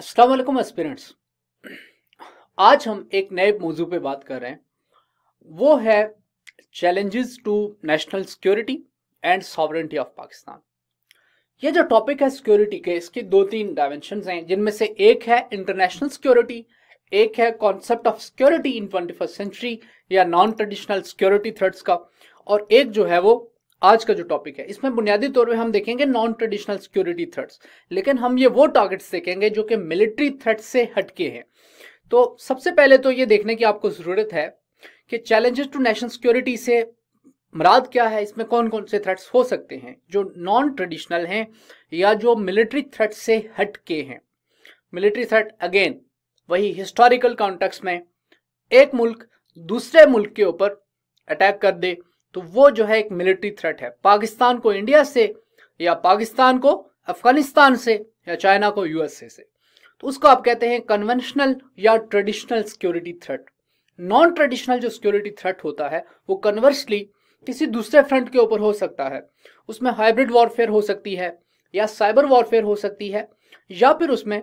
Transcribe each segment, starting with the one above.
Aslam aspirants आज हम एक नए मौजू पे बात कर रहे हैं वो है challenges to national security and sovereignty of Pakistan ये जो टॉपिक है सिक्योरिटी के इसके दो तीन डायमेंशन हैं जिनमें से एक है इंटरनेशनल सिक्योरिटी एक है concept of security in twenty first century या नॉन ट्रेडिशनल सिक्योरिटी थ्रेड्स का और एक जो है वो आज का जो टॉपिक है इसमें बुनियादी तौर पे हम देखेंगे नॉन ट्रेडिशनल सिक्योरिटी थ्रेट्स लेकिन हम ये वो टारगेट्स देखेंगे जो कि मिलिट्री थ्रेट्स से हटके हैं तो सबसे पहले तो ये देखने की आपको ज़रूरत है कि चैलेंजेस टू नेशनल सिक्योरिटी से मराद क्या है इसमें कौन कौन से थ्रेट्स हो सकते हैं जो नॉन ट्रेडिशनल हैं या जो मिलिट्री थ्रेट से हटके हैं मिलिट्री थ्रेट अगेन वही हिस्टोरिकल कॉन्टेक्स्ट में एक मुल्क दूसरे मुल्क के ऊपर अटैक कर दे तो वो जो है एक मिलिट्री थ्रेट है पाकिस्तान को इंडिया से या पाकिस्तान को अफगानिस्तान से या चाइना को यूएसए से तो उसको आप कहते हैं कन्वेंशनल या traditional security threat non traditional जो सिक्योरिटी थ्रेट होता है वो कन्वर्सली किसी दूसरे फ्रंट के ऊपर हो सकता है उसमें हाइब्रिड वॉरफेयर हो सकती है या साइबर वॉरफेयर हो सकती है या फिर उसमें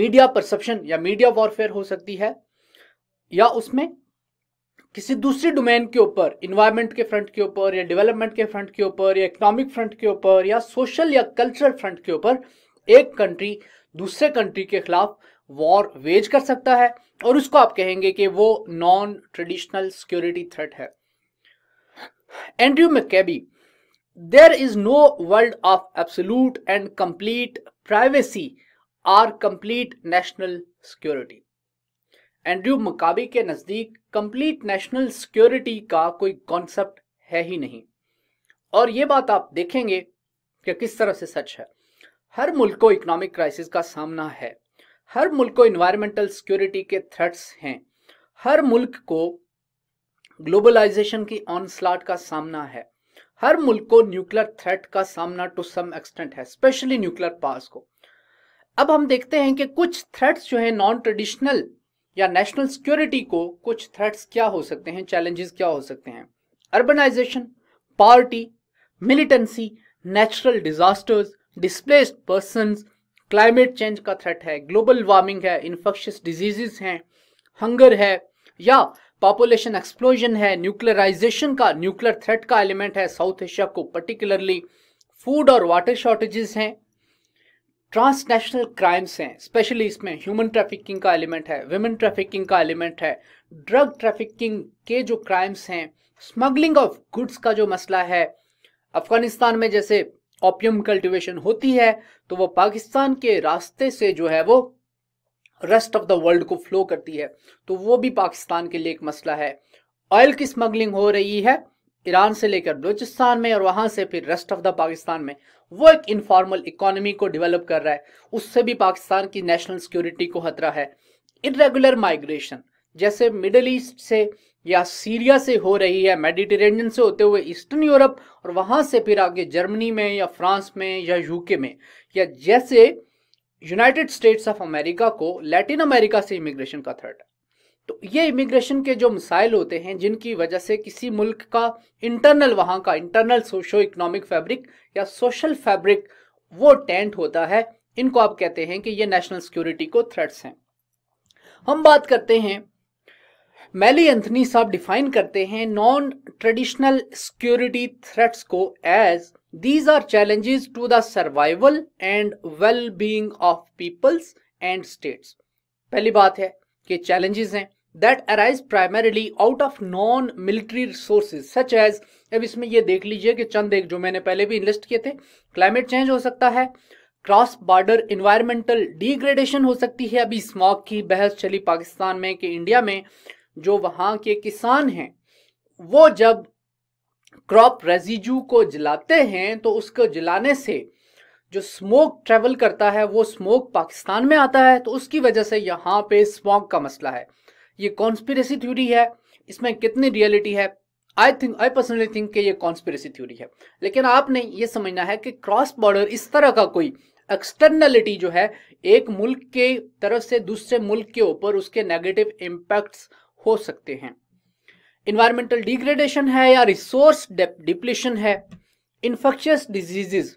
मीडिया परसेप्शन या मीडिया वॉरफेयर हो सकती है या उसमें किसी दूसरी डोमेन के ऊपर इन्वायरमेंट के फ्रंट के ऊपर या डेवलपमेंट के फ्रंट के ऊपर या इकोनॉमिक फ्रंट के ऊपर या सोशल या कल्चरल फ्रंट के ऊपर एक कंट्री दूसरे कंट्री के खिलाफ वॉर वेज कर सकता है और उसको आप कहेंगे कि वो नॉन ट्रेडिशनल सिक्योरिटी थ्रेट है Andrew मैकेबी there is no world of absolute and complete privacy are complete national security Andrew Maccabi के नज़दीक कंप्लीट नेशनल सिक्योरिटी का कोई कॉन्सेप्ट है ही नहीं और ये बात आप देखेंगे कि किस तरह से सच है हर मुल्क को इकोनॉमिक क्राइसिस का सामना है हर मुल्क को इन्वायरमेंटल सिक्योरिटी के थ्रेट्स हैं हर मुल्क को ग्लोबलाइजेशन की ऑनस्लाट का सामना है हर मुल्क को न्यूक्लियर थ्रेट का सामना टू सम एक्सटेंट है स्पेशली न्यूक्लियर पास को अब हम देखते हैं कि कुछ थ्रेट्स जो है नॉन ट्रेडिशनल या नेशनल सिक्योरिटी को कुछ थ्रेट्स क्या हो सकते हैं चैलेंजेस क्या हो सकते हैं urbanisation party militancy natural disasters displaced person climate change का थ्रेट है ग्लोबल वार्मिंग है इन्फेक्शियस डिजीजेस हैं हंगर है या पॉपुलेशन एक्सप्लोजन है न्यूक्लियराइजेशन का न्यूक्लियर थ्रेट का एलिमेंट है साउथ एशिया को पर्टिकुलरली फूड और वाटर शॉर्टेजेस हैं ट्रांसनेशनल क्राइम्स हैं स्पेशली इसमें ह्यूमन ट्रैफिकिंग का एलिमेंट है वेमेन ट्रैफिकिंग का एलिमेंट है ड्रग ट्रैफिकिंग के जो क्राइम्स हैं स्मगलिंग ऑफ गुड्स का जो मसला है अफगानिस्तान में जैसे ओपियम कल्टीवेशन होती है तो वो पाकिस्तान के रास्ते से जो है वो रेस्ट ऑफ द वर्ल्ड को फ्लो करती है तो वो भी पाकिस्तान के लिए एक मसला है ऑयल की स्मगलिंग हो रही है ईरान से लेकर बलूचिस्तान में और वहां से फिर रेस्ट ऑफ द पाकिस्तान में वो एक इनफॉर्मल इकोनॉमी को डेवलप कर रहा है उससे भी पाकिस्तान की नेशनल सिक्योरिटी को खतरा है इरेगुलर माइग्रेशन जैसे मिडल ईस्ट से या सीरिया से हो रही है मेडिटेरेनियन से होते हुए ईस्टर्न यूरोप और वहाँ से फिर आगे जर्मनी में या फ्रांस में या यूके में या जैसे यूनाइटेड स्टेट्स ऑफ अमेरिका को लैटिन अमेरिका से इमिग्रेशन का थ्रेट है तो ये इमिग्रेशन के जो मिसाइल होते हैं जिनकी वजह से किसी मुल्क का इंटरनल वहाँ का इंटरनल सोशो इकोनॉमिक फैब्रिक या सोशल फैब्रिक वो टेंट होता है इनको आप कहते हैं कि ये नेशनल सिक्योरिटी को थ्रेट्स हैं हम बात करते हैं मैली एंथनी साहब डिफाइन करते हैं नॉन ट्रेडिशनल सिक्योरिटी थ्रेट्स को as these are challenges to the survival and well being of peoples and states पहली बात है के चैलेंजेस हैं that arise primarily out of non military resources such as अब इसमें ये देख लीजिए कि चंद एक जो मैंने पहले भी इन्वेस्ट किए थे क्लाइमेट चेंज हो सकता है क्रॉस बॉर्डर इन्वायरमेंटल डिग्रेडेशन हो सकती है अभी स्मॉक की बहस चली पाकिस्तान में कि इंडिया में जो वहाँ के किसान हैं वो जब क्रॉप रेजिजू को जलाते हैं तो उसको जलाने से जो स्मोक ट्रेवल करता है वो स्मोक पाकिस्तान में आता है तो उसकी वजह से यहाँ पे स्मोक का मसला है ये कॉन्स्पिरेसी थ्योरी है इसमें कितनी रियलिटी है I think I personally think कि ये कॉन्स्पिरेसी थ्योरी है लेकिन आपने ये समझना है कि क्रॉस बॉर्डर इस तरह का कोई एक्सटर्नलिटी जो है एक मुल्क के तरफ से दूसरे मुल्क के ऊपर उसके नेगेटिव इम्पैक्ट्स हो सकते हैं इन्वायरमेंटल डिग्रेडेशन है या रिसोर्स डिप्लीशन है इन्फेक्शियस डिजीजेज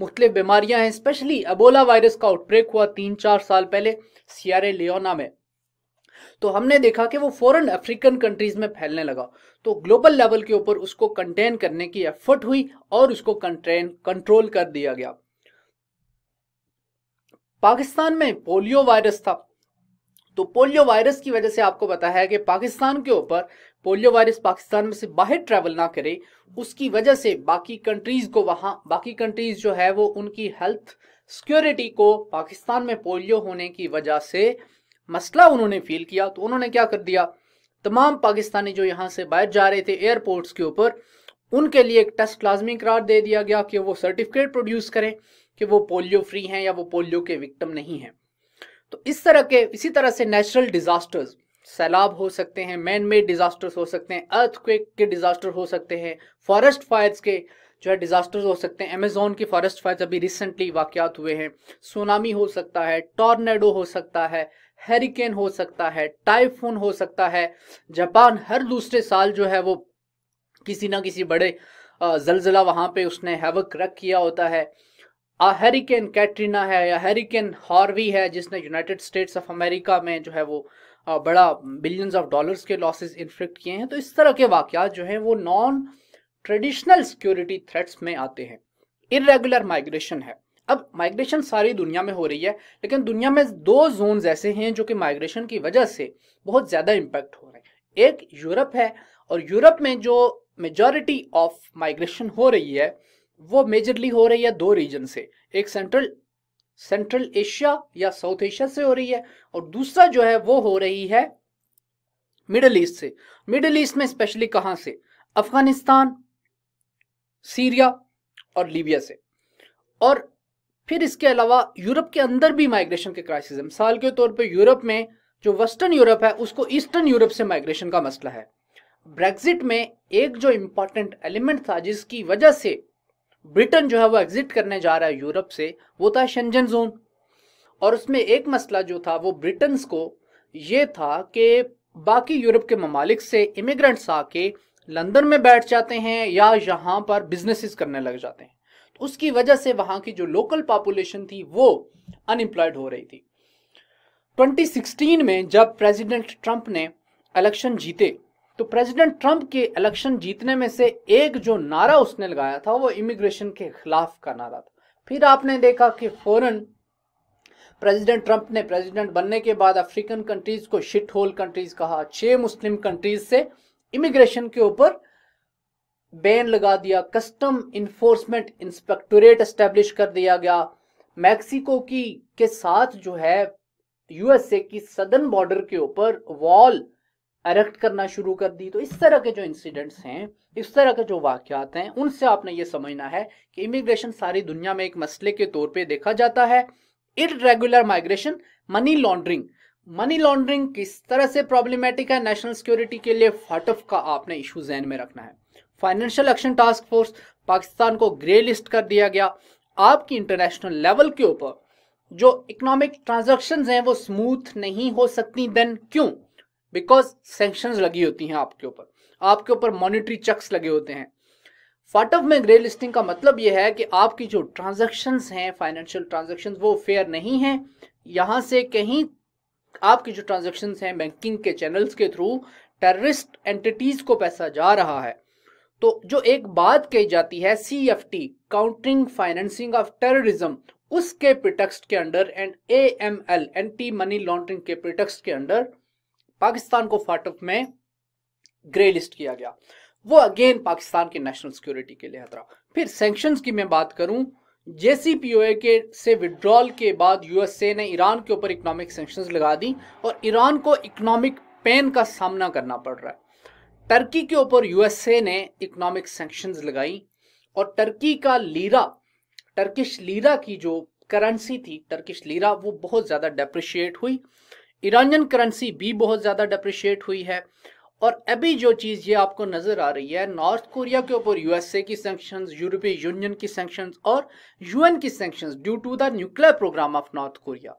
मुख्तलि बीमारियां हैं स्पेशली अबोला वायरस का आउटब्रेक हुआ तीन चार साल पहले सियारे लियोना में तो हमने देखा कि वो फॉरन अफ्रीकन कंट्रीज में फैलने लगा तो ग्लोबल लेवल के ऊपर उसको कंटेन करने की एफर्ट हुई और उसको कंटेन कंट्रोल कर दिया गया पाकिस्तान में पोलियो वायरस था तो पोलियो वायरस की वजह से आपको बताया है कि पाकिस्तान के ऊपर पोलियो वायरस पाकिस्तान में से बाहर ट्रैवल ना करे उसकी वजह से बाकी कंट्रीज़ को वहाँ बाकी कंट्रीज़ जो है वो उनकी हेल्थ सिक्योरिटी को पाकिस्तान में पोलियो होने की वजह से मसला उन्होंने फील किया तो उन्होंने क्या कर दिया तमाम पाकिस्तानी जो यहाँ से बाहर जा रहे थे एयरपोर्ट्स के ऊपर उनके लिए एक टेस्ट लाजमी करार दे दिया गया कि वो सर्टिफिकेट प्रोड्यूस करें कि वो पोलियो फ्री हैं या वो पोलियो के विक्टम नहीं हैं तो इस तरह के इसी तरह से नेचुरल डिजास्टर्स सैलाब हो सकते हैं मैन मेड डिजास्टर्स हो सकते हैं अर्थक्वेक के डिजास्टर हो सकते हैं फॉरेस्ट फायर्स के जो है डिजास्टर्स हो सकते हैं अमेजोन के फॉरेस्ट फायर्स अभी रिसेंटली वाक़ात हुए हैं सुनामी हो सकता है टॉर्नेडो हो सकता है हेरिकेन हो सकता है टाइफून हो सकता है जापान हर दूसरे साल जो है वो किसी ना किसी बड़े जलजिला वहाँ पे उसने हैवक रख किया होता है आ हेरिकेन कैटरीना है या हेरिकेन हॉर्वी है जिसने यूनाइटेड स्टेट्स ऑफ अमेरिका में जो है वो बड़ा बिलियंस ऑफ डॉलर्स के लॉसेस इन्फ्लिक्ट किए हैं तो इस तरह के वाक़ जो हैं वो नॉन ट्रेडिशनल सिक्योरिटी थ्रेट्स में आते हैं इरेगुलर माइग्रेशन है अब माइग्रेशन सारी दुनिया में हो रही है लेकिन दुनिया में दो जोन्स ऐसे हैं जो कि माइग्रेशन की वजह से बहुत ज़्यादा इम्पेक्ट हो रहे हैं एक यूरोप है और यूरोप में जो मेजॉरिटी ऑफ माइग्रेशन हो रही है वो मेजरली हो रही है दो रीजन से एक सेंट्रल सेंट्रल एशिया या साउथ एशिया से हो रही है और दूसरा जो है वो हो रही है मिडल ईस्ट से मिडल ईस्ट में स्पेशली कहां से अफगानिस्तान सीरिया और लीबिया से और फिर इसके अलावा यूरोप के अंदर भी माइग्रेशन के क्राइसिस मिसाल के तौर पे यूरोप में जो वेस्टर्न यूरोप है उसको ईस्टर्न यूरोप से माइग्रेशन का मसला है ब्रेग्जिट में एक जो इंपॉर्टेंट एलिमेंट था जिसकी वजह से ब्रिटेन जो है वो एग्जिट करने जा रहा है यूरोप से वो था शंजन जोन और उसमें एक मसला जो था वो ब्रिटन्स को ये था कि बाकी यूरोप के ममालिक से इमिग्रेंट्स आके लंदन में बैठ जाते हैं या यहाँ पर बिजनेसेस करने लग जाते हैं तो उसकी वजह से वहाँ की जो लोकल पॉपुलेशन थी वो अनएम्प्लॉयड हो रही थी 2016 में जब प्रेसिडेंट ट्रंप ने इलेक्शन जीते तो प्रेसिडेंट ट्रंप के इलेक्शन जीतने में से एक जो नारा उसने लगाया था वो इमिग्रेशन के खिलाफ का नारा था फिर आपने देखा कि फौरन प्रेसिडेंट ट्रंप ने प्रेसिडेंट बनने के बाद अफ्रीकन कंट्रीज को शिट होल कंट्रीज कहा छह मुस्लिम कंट्रीज से इमिग्रेशन के ऊपर बैन लगा दिया कस्टम इन्फोर्समेंट इंस्पेक्टोरेट एस्टेब्लिश कर दिया गया मैक्सिको की के साथ जो है यूएसए की सदर्न बॉर्डर के ऊपर वॉल अरेक्ट करना शुरू कर दी तो इस तरह के जो इंसिडेंट्स हैं इस तरह के जो वाक्यात हैं उनसे आपने ये समझना है कि इमिग्रेशन सारी दुनिया में एक मसले के तौर पे देखा जाता है irregular migration money laundering money laundering किस तरह से प्रॉब्लमेटिक है नेशनल सिक्योरिटी के लिए फाटफ का आपने इशू जहन में रखना है financial action task force Pakistan को ग्रे लिस्ट कर दिया गया आपकी इंटरनेशनल लेवल के ऊपर जो इकोनॉमिक ट्रांजेक्शन हैं वो स्मूथ नहीं हो सकती देन क्यों बिकॉज सेंक्शन लगी होती हैं आपके ऊपर आपके ऊपर मॉनिटरी चक्स लगे होते हैं फाट ऑफ में ग्रे लिस्टिंग का मतलब यह है कि आपकी जो ट्रांजेक्शन हैं फाइनेंशियल ट्रांजेक्शन वो फेयर नहीं हैं यहाँ से कहीं आपकी जो ट्रांजैक्शंस हैं बैंकिंग के चैनल्स के थ्रू टेररिस्ट एंटिटीज को पैसा जा रहा है तो जो एक बात कही जाती है C F T countering financing of terrorism उसके प्रिटेक्स्ट के under and A M L anti money laundering के प्रिटेक्स्ट के अंडर पाकिस्तान को फाटक में ग्रे लिस्ट किया गया वो अगेन पाकिस्तान की नेशनल सिक्योरिटी के लिए खतरा फिर सेंक्शन की मैं बात करूं जेसीपीओए के से विड्रॉल के बाद यूएसए ने ईरान के ऊपर इकोनॉमिक सेंक्शन लगा दी और ईरान को इकोनॉमिक पेन का सामना करना पड़ रहा है टर्की के ऊपर यूएसए ने इकोनॉमिक सेंक्शन लगाई और टर्की का लीरा टर्किश लीरा की जो करेंसी थी टर्किश लीरा वो बहुत ज़्यादा डेप्रिशिएट हुई ईरानियन करेंसी भी बहुत ज़्यादा डिप्रिशिएट हुई है और अभी जो चीज़ ये आपको नज़र आ रही है नॉर्थ कोरिया के ऊपर यूएसए की सेंक्शंस यूरोपीय यूनियन की सेंक्शंस और यूएन की sanctions due to the nuclear program of North Korea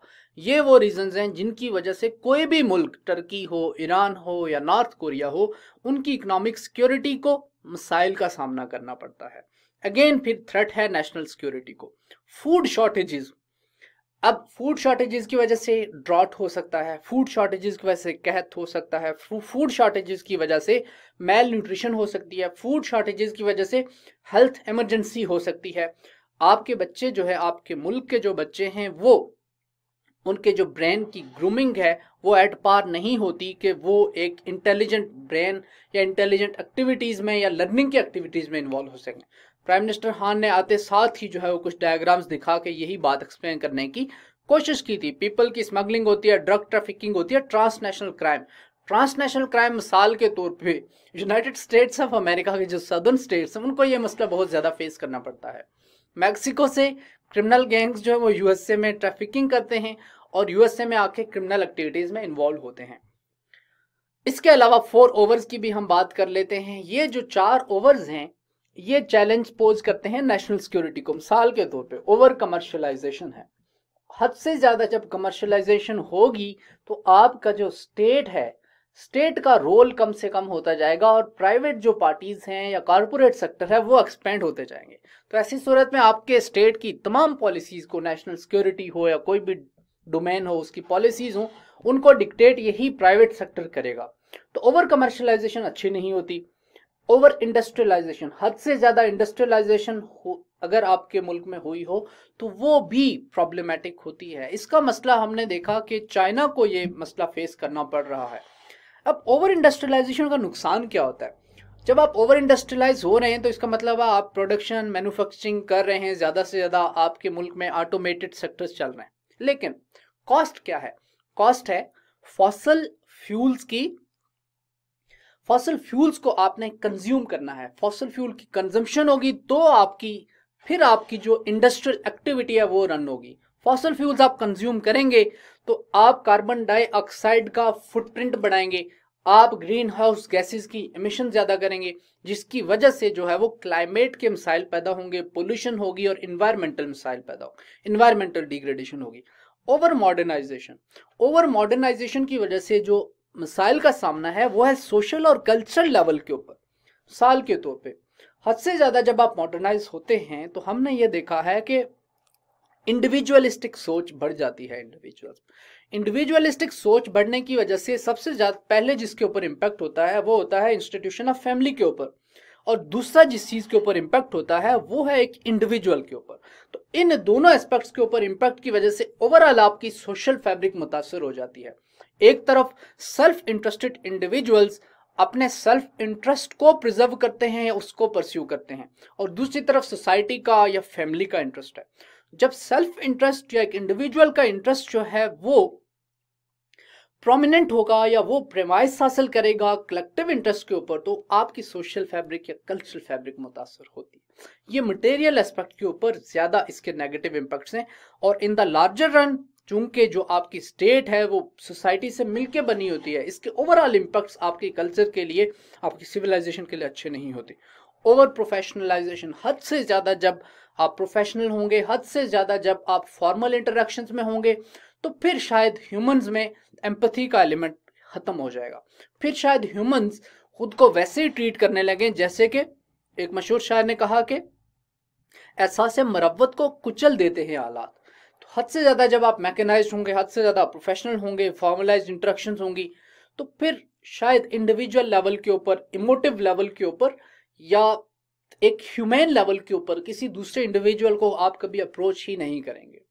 ये वो रीजंस हैं जिनकी वजह से कोई भी मुल्क टर्की हो ईरान हो या नॉर्थ कोरिया हो उनकी इकनॉमिक सिक्योरिटी को मिसाइल का सामना करना पड़ता है अगेन फिर थ्रेट है नेशनल सिक्योरिटी को फूड शॉर्टेजेस अब फूड शॉर्टेजेस की वजह से ड्रॉट हो सकता है फूड शॉर्टेजेस की वजह से कहत हो सकता है फूड शॉर्टेजेस की वजह से मेल न्यूट्रिशन हो सकती है फूड शॉर्टेजेस की वजह से हेल्थ इमरजेंसी हो सकती है आपके बच्चे जो है आपके मुल्क के जो बच्चे हैं वो उनके जो ब्रेन की ग्रूमिंग है वो एट पार नहीं होती कि वो एक इंटेलिजेंट ब्रेन या इंटेलिजेंट एक्टिविटीज़ में या लर्निंग की एक्टिविटीज़ में इन्वॉल्व हो सकें प्राइम मिनिस्टर खान ने आते साथ ही जो है वो कुछ डायग्राम्स दिखा के यही बात एक्सप्लेन करने की कोशिश की थी पीपल की स्मगलिंग होती है ड्रग ट्रैफिकिंग होती है ट्रांसनेशनल क्राइम ट्रांसनेशनल क्राइम मिसाल के तौर पे यूनाइटेड स्टेट्स ऑफ अमेरिका के जो सदर्न स्टेट्स हैं उनको ये मसला बहुत ज़्यादा फेस करना पड़ता है मैक्सिको से क्रिमिनल गैंग्स जो है वो यूएसए में ट्रैफिकिंग करते हैं और यूएसए में आके क्रिमिनल एक्टिविटीज़ में इन्वॉल्व होते हैं इसके अलावा फोर ओवर्स की भी हम बात कर लेते हैं ये जो चार ओवर्स हैं ये चैलेंज पोज करते हैं नेशनल सिक्योरिटी को मिसाल के तौर पे ओवर कमर्शलाइजेशन है हद से ज़्यादा जब कमर्शलाइजेशन होगी तो आपका जो स्टेट है स्टेट का रोल कम से कम होता जाएगा और प्राइवेट जो पार्टीज हैं या कॉरपोरेट सेक्टर है वो एक्सपेंड होते जाएंगे तो ऐसी सूरत में आपके स्टेट की तमाम पॉलिसीज़ को नेशनल सिक्योरिटी हो या कोई भी डोमेन हो उसकी पॉलिसीज़ हो उनको डिक्टेट यही प्राइवेट सेक्टर करेगा तो ओवर कमर्शलाइजेशन अच्छी नहीं होती ओवर इंडस्ट्रियलाइजेशन हद से ज्यादा इंडस्ट्रियलाइजेशन हो अगर आपके मुल्क में हुई हो तो वो भी प्रॉब्लमेटिक होती है इसका मसला हमने देखा कि चाइना को ये मसला फेस करना पड़ रहा है अब ओवर इंडस्ट्रियलाइजेशन का नुकसान क्या होता है जब आप ओवर इंडस्ट्रियलाइज हो रहे हैं तो इसका मतलब है आप प्रोडक्शन मैन्युफैक्चरिंग कर रहे हैं ज़्यादा से ज़्यादा आपके मुल्क में ऑटोमेटेड सेक्टर्स चल रहे हैं लेकिन कॉस्ट क्या है कॉस्ट है फॉसल फ्यूल्स की फॉसल फ्यूल्स को आपने कंज्यूम करना है फॉसल फ्यूल की कंजम्पशन होगी तो आपकी फिर आपकी जो इंडस्ट्रियल एक्टिविटी है वो रन होगी फॉसल फ्यूल्स आप कंज्यूम करेंगे तो आप कार्बन डाइऑक्साइड का फुटप्रिंट बढ़ाएंगे आप ग्रीन हाउस गैसेस की एमिशन ज़्यादा करेंगे जिसकी वजह से जो है वो क्लाइमेट के मिसाइल पैदा होंगे पोल्यूशन होगी और इन्वायरमेंटल मिसाइल पैदा होगी इन्वायरमेंटल डिग्रेडेशन होगी ओवर मॉडर्नाइजेशन ओवर मॉडर्नाइजेशन की वजह से जो मसाइल का सामना है वो है सोशल और कल्चरल लेवल के ऊपर साल के तौर पे हद से ज़्यादा जब आप मॉडर्नाइज होते हैं तो हमने ये देखा है कि इंडिविजुअलिस्टिक सोच बढ़ जाती है इंडिविजुअल इंडिविजुअलिस्टिक सोच बढ़ने की वजह से सबसे ज़्यादा पहले जिसके ऊपर इम्पैक्ट होता है वो होता है इंस्टीट्यूशन ऑफ फैमिली के ऊपर और दूसरा जिस चीज़ के ऊपर इम्पैक्ट होता है वो है एक इंडिविजुअल के ऊपर तो इन दोनों एस्पेक्ट्स के ऊपर इम्पैक्ट की वजह से ओवरऑल आपकी सोशल फैब्रिक मुतासर हो जाती है एक तरफ सेल्फ इंटरेस्टेड इंडिविजुअल्स अपने सेल्फ इंटरेस्ट को प्रिजर्व करते हैं या उसको परस्यू करते हैं और दूसरी तरफ सोसाइटी का या फैमिली का इंटरेस्ट है जब सेल्फ इंटरेस्ट या एक इंडिविजुअल का इंटरेस्ट जो है वो प्रोमिनेंट होगा या वो प्रेमाइस हासिल करेगा कलेक्टिव इंटरेस्ट के ऊपर तो आपकी सोशल फैब्रिक या कल्चरल फैब्रिक मुतासर होती है ये मटेरियल एस्पेक्ट के ऊपर ज़्यादा इसके नेगेटिव इम्पैक्ट्स हैं और इन द लार्जर रन चूंकि जो आपकी स्टेट है वो सोसाइटी से मिलके बनी होती है इसके ओवरऑल इम्पैक्ट्स आपके कल्चर के लिए आपकी सिविलाइजेशन के लिए अच्छे नहीं होते ओवर प्रोफेशनलाइजेशन हद से ज़्यादा जब आप प्रोफेशनल होंगे हद से ज़्यादा जब आप फॉर्मल इंटरेक्शंस में होंगे तो फिर शायद ह्यूमंस में एम्पथी का एलिमेंट ख़त्म हो जाएगा फिर शायद ह्यूमंस खुद को वैसे ही ट्रीट करने लगे जैसे कि एक मशहूर शायर ने कहा कि एहसास मरवत को कुचल देते हैं आलात हद से ज़्यादा जब आप मैकेनाइज होंगे हद से ज़्यादा प्रोफेशनल होंगे फॉर्मलाइज इंट्रक्शन होंगी तो फिर शायद इंडिविजुअल लेवल के ऊपर इमोटिव लेवल के ऊपर या एक ह्यूमैन लेवल के ऊपर किसी दूसरे इंडिविजुअल को आप कभी अप्रोच ही नहीं करेंगे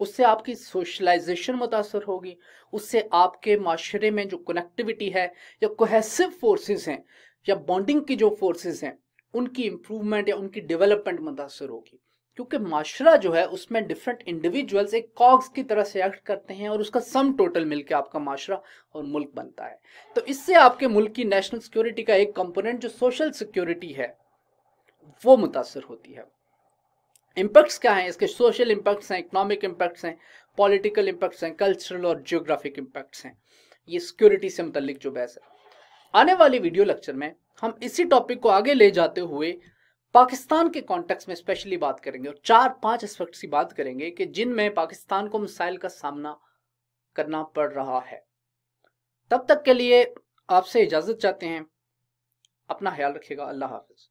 उससे आपकी सोशलाइजेशन मुतासर होगी उससे आपके माशरे में जो कनेक्टिविटी है या कोहेसिव फोर्सेस हैं या बॉन्डिंग की जो फोर्सेस हैं उनकी इम्प्रूवमेंट या उनकी डेवलपमेंट मुतासर होगी क्योंकि माशरा जो है उसमें डिफरेंट इंडिविजुअल्स एक कॉग्स की तरह से एक्ट करते हैं और उसका सम टोटल मिलकर आपका माशरा और मुल्क बनता है तो इससे आपके मुल्क की नेशनल सिक्योरिटी का एक कंपोनेंट जो सोशल सिक्योरिटी है वो मुतासर होती है इम्पैक्ट्स क्या हैं इसके सोशल इम्पैक्ट्स हैं इकोनॉमिक इम्पैक्ट्स हैं पॉलिटिकल इम्पैक्ट्स हैं कल्चरल और जियोग्राफिक इम्पैक्ट्स हैं ये सिक्योरिटी से मतलब जो बहस है आने वाली वीडियो लेक्चर में हम इसी टॉपिक को आगे ले जाते हुए पाकिस्तान के कॉन्टेक्स में स्पेशली बात करेंगे और चार पांच एस्पेक्ट की बात करेंगे कि जिनमें पाकिस्तान को मिसाइल का सामना करना पड़ रहा है तब तक के लिए आपसे इजाज़त चाहते हैं अपना ख्याल रखिएगा अल्लाह हाफिज़